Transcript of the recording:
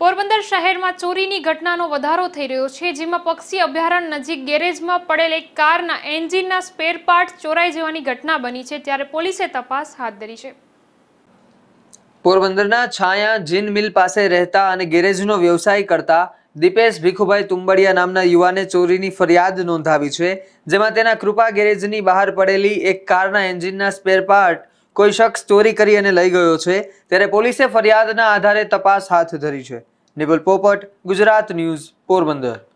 પોરબંદર શહેરમાં ચોરીની ઘટનાનો વધારો થઈ રહ્યો છે જેમાં પક્ષી અભયારણ્ય નજીક ગેરેજમાં પડેલ એક કારના એન્જિનના સ્પેર પાર્ટ ચોરાઈ જવાની ઘટના બની છે ત્યારે પોલીસે તપાસ હાથ ધરી છે પોરબંદરના છાયા જીન મિલ પાસે રહેતા અને ગેરેજનો વ્યવસાય કરતા દીપેશ ભીખુભાઈ તુંબડિયા નામના યુવાને ચોરીની ફરિયાદ નોંધાવી છે જેમાં તેના કૃપા ગેરેજની બહાર પડેલી એક કારના એન્જિનના સ્પેર પાર્ટ કોઈ શખ્સ ચોરી કરી અને લઈ ગયો છે ત્યારે પોલીસે ફરિયાદના આધારે તપાસ હાથ ધરી છે निबल पोपट गुजरात न्यूज़ पोरबंदर